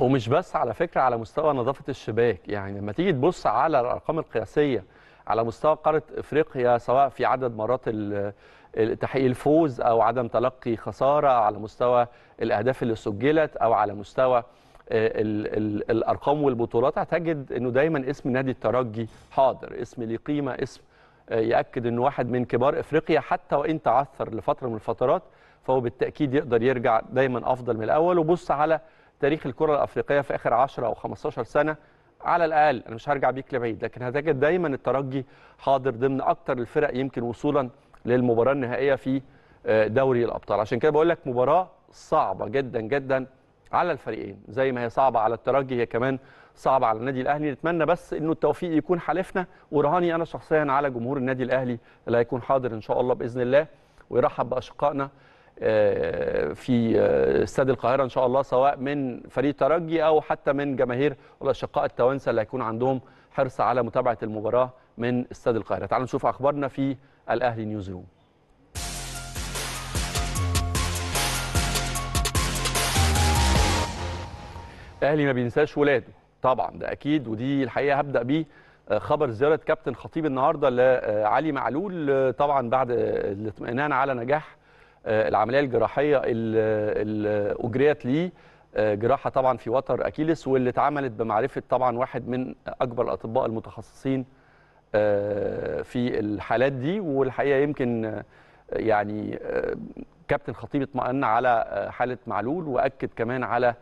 ومش بس على فكره على مستوى نظافه الشباك يعني لما تيجي تبص على الارقام القياسيه على مستوى قاره افريقيا سواء في عدد مرات تحقيق الفوز او عدم تلقي خساره على مستوى الاهداف اللي سجلت او على مستوى الـ آه، الـ الارقام والبطولات هتجد انه دايما اسم نادي الترجي حاضر اسم ليه قيمه اسم آه، ياكد انه واحد من كبار افريقيا حتى وان تعثر لفتره من الفترات فهو بالتاكيد يقدر يرجع دايما افضل من الاول وبص على تاريخ الكره الافريقيه في اخر 10 او 15 سنه على الاقل انا مش هرجع بيك لبعيد لكن هتجد دايما الترجي حاضر ضمن اكتر الفرق يمكن وصولا للمباراه النهائيه في آه، دوري الابطال عشان كده بقول لك مباراه صعبه جدا جدا على الفريقين زي ما هي صعبه على الترجي هي كمان صعبه على النادي الاهلي نتمنى بس انه التوفيق يكون حالفنا ورهاني انا شخصيا على جمهور النادي الاهلي اللي هيكون حاضر ان شاء الله باذن الله ويرحب باشقائنا آه، في آه، استاد القاهره ان شاء الله سواء من فريق ترجي او حتى من جماهير الاشقاء التوانسه اللي هيكون عندهم حرص على متابعه المباراه من استاد القاهره تعالوا نشوف اخبارنا في الاهلي نيوز روم الاهلي ما بينساش ولاده طبعا ده اكيد ودي الحقيقه هبدا بيه آه، خبر زياره كابتن خطيب النهارده لعلي معلول طبعا بعد الاطمئنان على نجاح آه، العمليه الجراحيه اللي اجريت ليه آه، جراحه طبعا في وتر اكيلس واللي اتعملت بمعرفه طبعا واحد من اكبر الاطباء المتخصصين آه، في الحالات دي والحقيقه يمكن يعني كابتن خطيب اطمأن على حاله معلول واكد كمان على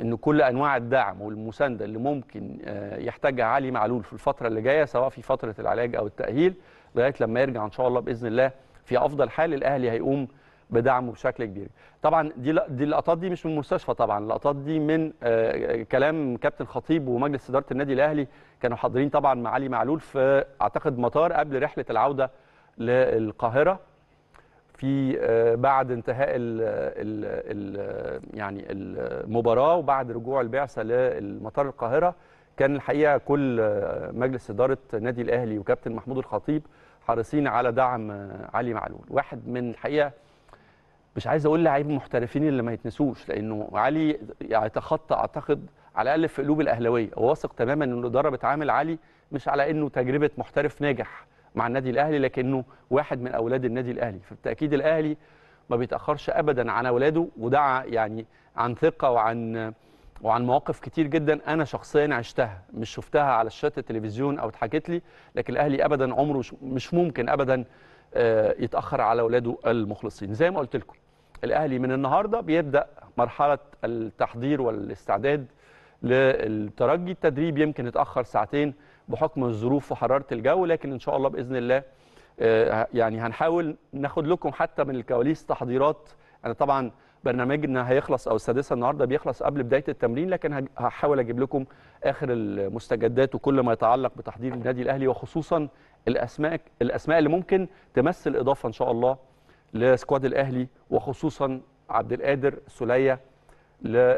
ان كل انواع الدعم والمسانده اللي ممكن يحتاجها علي معلول في الفتره اللي جايه سواء في فتره العلاج او التاهيل لغايه لما يرجع ان شاء الله باذن الله في افضل حال الاهلي هيقوم بدعمه بشكل كبير طبعا دي دي اللقطات دي مش من المستشفى طبعا اللقطات دي من آه، كلام كابتن خطيب ومجلس اداره النادي الاهلي كانوا حاضرين طبعا مع علي معلول في اعتقد مطار قبل رحله العوده للقاهره في آه، بعد انتهاء الـ الـ الـ يعني المباراه وبعد رجوع البعثه لمطار القاهره كان الحقيقه كل آه، مجلس اداره النادي الاهلي وكابتن محمود الخطيب حريصين على دعم علي معلول واحد من الحقيقه مش عايز اقول لعيب محترفين اللي ما يتنسوش لانه علي يتخطى اعتقد على الاقل في قلوب الاهلاويه واثق تماما ان الاداره بتعامل علي مش على انه تجربه محترف ناجح مع النادي الاهلي لكنه واحد من اولاد النادي الاهلي فبالتاكيد الاهلي ما بيتاخرش ابدا عن اولاده وده يعني عن ثقه وعن وعن مواقف كتير جدا انا شخصيا عشتها مش شفتها على شاشات التلفزيون او اتحكت لي لكن الاهلي ابدا عمره مش ممكن ابدا آه، يتاخر على اولاده المخلصين زي ما قلت لكم الاهلي من النهارده بيبدا مرحله التحضير والاستعداد للترجي التدريب يمكن يتاخر ساعتين بحكم الظروف وحراره الجو لكن ان شاء الله باذن الله آه، يعني هنحاول ناخد لكم حتى من الكواليس تحضيرات انا طبعا برنامجنا هيخلص او السادسه النهارده بيخلص قبل بدايه التمرين لكن هحاول اجيب لكم اخر المستجدات وكل ما يتعلق بتحضير النادي الاهلي وخصوصا الاسماء الاسماء اللي ممكن تمثل اضافه ان شاء الله لسكواد الاهلي وخصوصا عبد القادر سليه لاحمد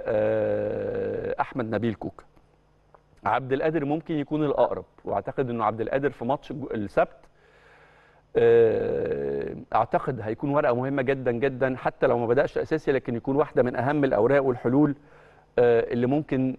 آه، نبيل كوكا عبد القادر ممكن يكون الاقرب واعتقد انه عبد القادر في ماتش السبت آه، اعتقد هيكون ورقه مهمه جدا جدا حتى لو ما بداش اساسي لكن يكون واحده من اهم الاوراق والحلول آه، اللي ممكن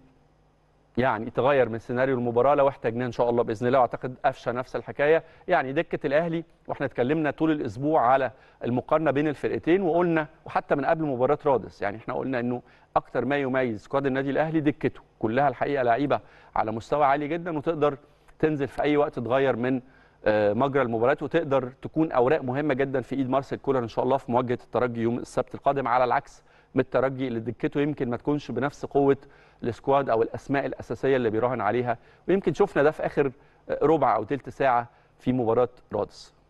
يعني تغير من سيناريو المباراه لو احتاجناه ان شاء الله باذن الله واعتقد قفشه نفس الحكايه يعني دكه الاهلي واحنا اتكلمنا طول الاسبوع على المقارنه بين الفرقتين وقلنا وحتى من قبل مباراه رادس يعني احنا قلنا انه اكتر ما يميز سكواد النادي الاهلي دكته كلها الحقيقه لعيبه على مستوى عالي جدا وتقدر تنزل في اي وقت تغير من آه، مجرى المباريات وتقدر تكون اوراق مهمه جدا في ايد مارسيل كولر ان شاء الله في مواجهه الترجي يوم السبت القادم على العكس من الترجي اللي دكته يمكن ما تكونش بنفس قوه السكواد او الاسماء الاساسيه اللي بيراهن عليها ويمكن شفنا ده في اخر آه، ربع او ثلث ساعه في مباراه رادس